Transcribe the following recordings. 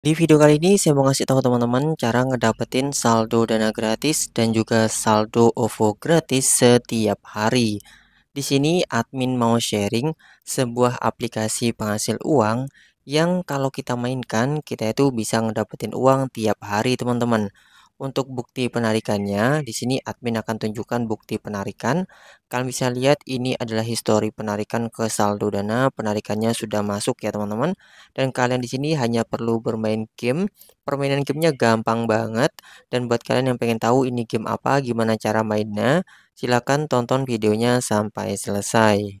Di video kali ini saya mau ngasih tahu teman-teman cara ngedapetin saldo dana gratis dan juga saldo OVO gratis setiap hari. Di sini admin mau sharing sebuah aplikasi penghasil uang yang kalau kita mainkan kita itu bisa ngedapetin uang tiap hari teman-teman. Untuk bukti penarikannya, di sini admin akan tunjukkan bukti penarikan. Kalian bisa lihat ini adalah histori penarikan ke saldo dana, penarikannya sudah masuk ya teman-teman. Dan kalian di sini hanya perlu bermain game. Permainan gamenya gampang banget. Dan buat kalian yang pengen tahu ini game apa, gimana cara mainnya, silahkan tonton videonya sampai selesai.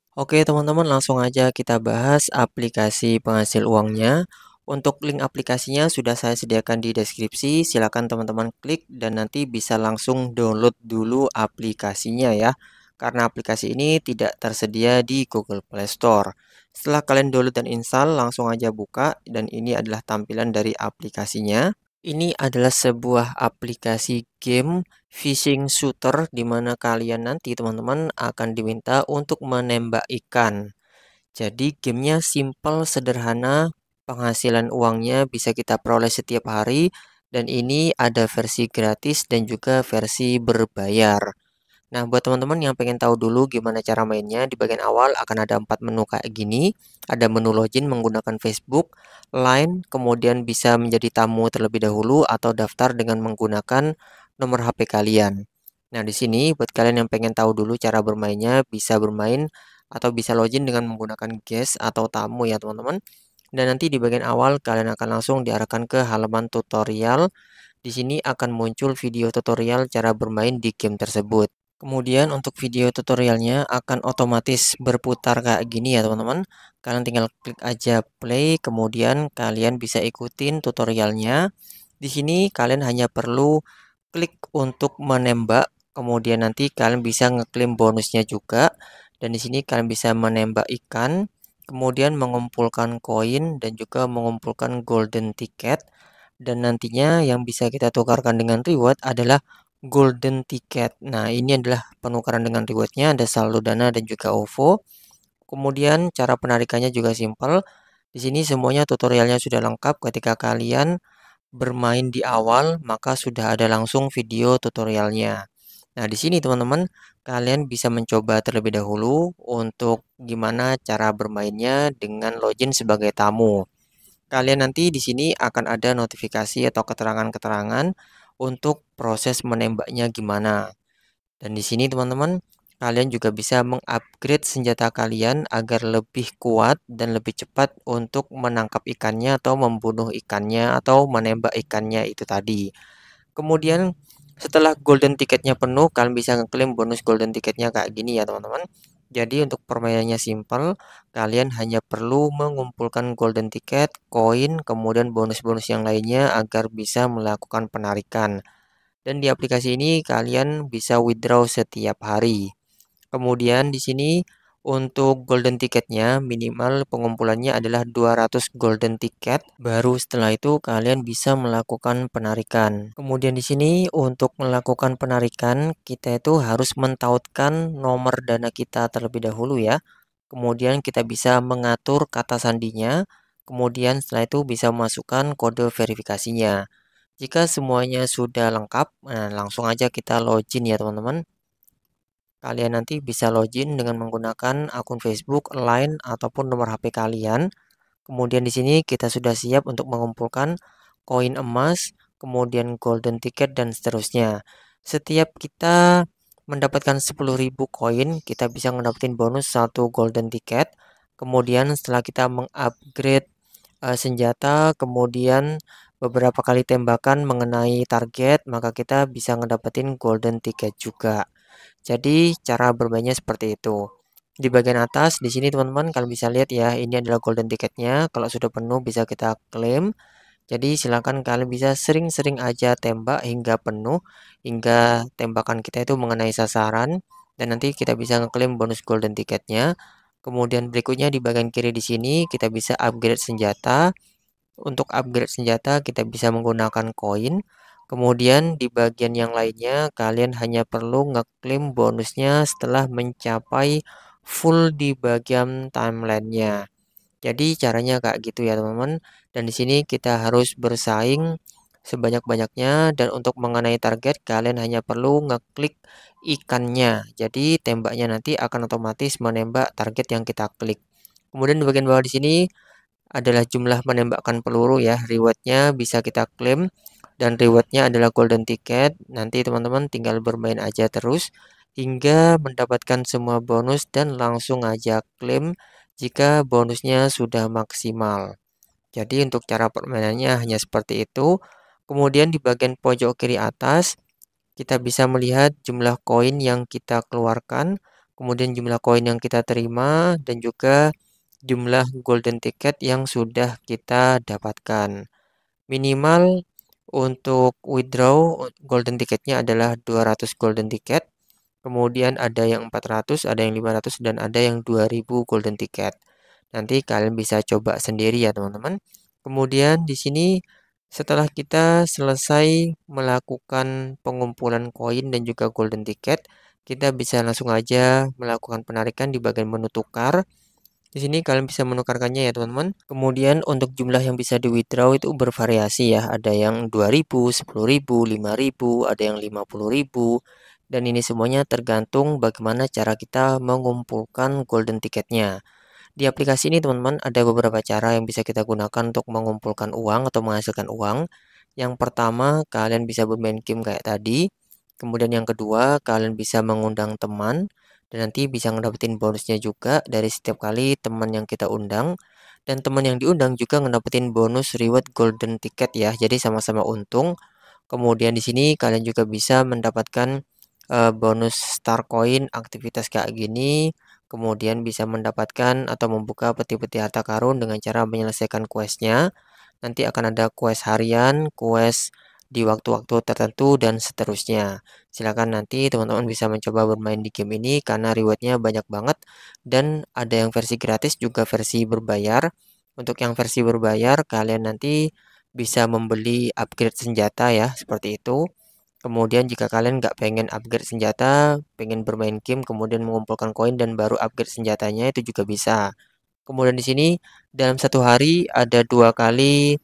Oke teman-teman langsung aja kita bahas aplikasi penghasil uangnya Untuk link aplikasinya sudah saya sediakan di deskripsi Silahkan teman-teman klik dan nanti bisa langsung download dulu aplikasinya ya Karena aplikasi ini tidak tersedia di Google Play Store Setelah kalian download dan install langsung aja buka Dan ini adalah tampilan dari aplikasinya ini adalah sebuah aplikasi game fishing shooter di mana kalian nanti teman-teman akan diminta untuk menembak ikan. Jadi gamenya simple, sederhana, penghasilan uangnya bisa kita peroleh setiap hari dan ini ada versi gratis dan juga versi berbayar. Nah, buat teman-teman yang pengen tahu dulu gimana cara mainnya, di bagian awal akan ada empat menu kayak gini. Ada menu login menggunakan Facebook, Line, kemudian bisa menjadi tamu terlebih dahulu atau daftar dengan menggunakan nomor HP kalian. Nah, di sini buat kalian yang pengen tahu dulu cara bermainnya, bisa bermain atau bisa login dengan menggunakan guest atau tamu ya, teman-teman. Dan nanti di bagian awal kalian akan langsung diarahkan ke halaman tutorial. Di sini akan muncul video tutorial cara bermain di game tersebut. Kemudian untuk video tutorialnya akan otomatis berputar kayak gini ya teman-teman. Kalian tinggal klik aja play, kemudian kalian bisa ikutin tutorialnya. Di sini kalian hanya perlu klik untuk menembak, kemudian nanti kalian bisa ngeklaim bonusnya juga. Dan di sini kalian bisa menembak ikan, kemudian mengumpulkan koin dan juga mengumpulkan golden ticket. Dan nantinya yang bisa kita tukarkan dengan reward adalah golden ticket. Nah, ini adalah penukaran dengan rewardnya, ada saldo dana dan juga OVO. Kemudian cara penarikannya juga simple. Di sini semuanya tutorialnya sudah lengkap. Ketika kalian bermain di awal, maka sudah ada langsung video tutorialnya. Nah, di sini teman-teman, kalian bisa mencoba terlebih dahulu untuk gimana cara bermainnya dengan login sebagai tamu. Kalian nanti di sini akan ada notifikasi atau keterangan-keterangan untuk proses menembaknya gimana. Dan di sini teman-teman, kalian juga bisa mengupgrade senjata kalian agar lebih kuat dan lebih cepat untuk menangkap ikannya atau membunuh ikannya atau menembak ikannya itu tadi. Kemudian setelah golden tiketnya penuh, kalian bisa ngeklaim bonus golden tiketnya kayak gini ya teman-teman. Jadi untuk permainannya simple, kalian hanya perlu mengumpulkan golden ticket, koin, kemudian bonus-bonus yang lainnya agar bisa melakukan penarikan. Dan di aplikasi ini kalian bisa withdraw setiap hari. Kemudian di sini untuk golden ticketnya minimal pengumpulannya adalah 200 golden ticket. Baru setelah itu kalian bisa melakukan penarikan. Kemudian di sini untuk melakukan penarikan kita itu harus mentautkan nomor dana kita terlebih dahulu ya. Kemudian kita bisa mengatur kata sandinya. Kemudian setelah itu bisa memasukkan kode verifikasinya. Jika semuanya sudah lengkap, nah langsung aja kita login ya teman-teman. Kalian nanti bisa login dengan menggunakan akun Facebook, Line, ataupun nomor HP kalian. Kemudian di sini kita sudah siap untuk mengumpulkan koin emas, kemudian golden ticket, dan seterusnya. Setiap kita mendapatkan 10.000 koin, kita bisa mendapatkan bonus satu golden ticket. Kemudian setelah kita mengupgrade uh, senjata, kemudian beberapa kali tembakan mengenai target, maka kita bisa mendapatkan golden ticket juga. Jadi cara bermainnya seperti itu. Di bagian atas di sini teman-teman kalian bisa lihat ya ini adalah golden ticketnya. Kalau sudah penuh bisa kita klaim. Jadi silakan kalian bisa sering-sering aja tembak hingga penuh hingga tembakan kita itu mengenai sasaran dan nanti kita bisa ngeklaim bonus golden ticketnya. Kemudian berikutnya di bagian kiri di sini kita bisa upgrade senjata. Untuk upgrade senjata kita bisa menggunakan koin. Kemudian di bagian yang lainnya kalian hanya perlu ngeklaim bonusnya setelah mencapai full di bagian timelinenya. Jadi caranya kayak gitu ya teman-teman. Dan di sini kita harus bersaing sebanyak-banyaknya dan untuk mengenai target kalian hanya perlu ngeklik ikannya. Jadi tembaknya nanti akan otomatis menembak target yang kita klik. Kemudian di bagian bawah di sini adalah jumlah menembakkan peluru ya. Rewardnya bisa kita klaim dan rewardnya adalah golden ticket nanti teman-teman tinggal bermain aja terus hingga mendapatkan semua bonus dan langsung aja klaim jika bonusnya sudah maksimal jadi untuk cara permainannya hanya seperti itu kemudian di bagian pojok kiri atas kita bisa melihat jumlah koin yang kita keluarkan kemudian jumlah koin yang kita terima dan juga jumlah golden ticket yang sudah kita dapatkan. Minimal untuk withdraw golden ticketnya adalah 200 golden ticket. Kemudian ada yang 400, ada yang 500, dan ada yang 2000 golden ticket. Nanti kalian bisa coba sendiri ya teman-teman. Kemudian di sini setelah kita selesai melakukan pengumpulan koin dan juga golden ticket, kita bisa langsung aja melakukan penarikan di bagian menu tukar. Di sini kalian bisa menukarkannya ya teman-teman. Kemudian untuk jumlah yang bisa di withdraw itu bervariasi ya. Ada yang 2000, 10000, 5000, ada yang 50000 dan ini semuanya tergantung bagaimana cara kita mengumpulkan golden ticketnya. Di aplikasi ini teman-teman ada beberapa cara yang bisa kita gunakan untuk mengumpulkan uang atau menghasilkan uang. Yang pertama kalian bisa bermain game kayak tadi. Kemudian yang kedua kalian bisa mengundang teman dan nanti bisa ngedapetin bonusnya juga dari setiap kali teman yang kita undang dan teman yang diundang juga ngedapetin bonus reward golden ticket ya jadi sama-sama untung kemudian di sini kalian juga bisa mendapatkan uh, bonus star coin aktivitas kayak gini kemudian bisa mendapatkan atau membuka peti-peti harta karun dengan cara menyelesaikan questnya nanti akan ada quest harian quest di waktu-waktu tertentu dan seterusnya. Silakan nanti teman-teman bisa mencoba bermain di game ini karena rewardnya banyak banget dan ada yang versi gratis juga versi berbayar. Untuk yang versi berbayar kalian nanti bisa membeli upgrade senjata ya seperti itu. Kemudian jika kalian nggak pengen upgrade senjata, pengen bermain game, kemudian mengumpulkan koin dan baru upgrade senjatanya itu juga bisa. Kemudian di sini dalam satu hari ada dua kali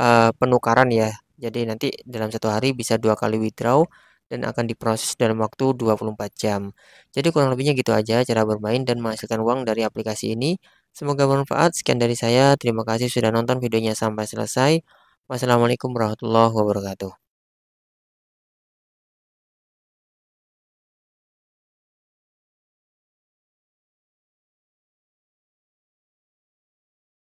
uh, penukaran ya jadi nanti dalam satu hari bisa dua kali withdraw dan akan diproses dalam waktu 24 jam. Jadi kurang lebihnya gitu aja cara bermain dan menghasilkan uang dari aplikasi ini. Semoga bermanfaat. Sekian dari saya. Terima kasih sudah nonton videonya sampai selesai. Wassalamualaikum warahmatullahi wabarakatuh.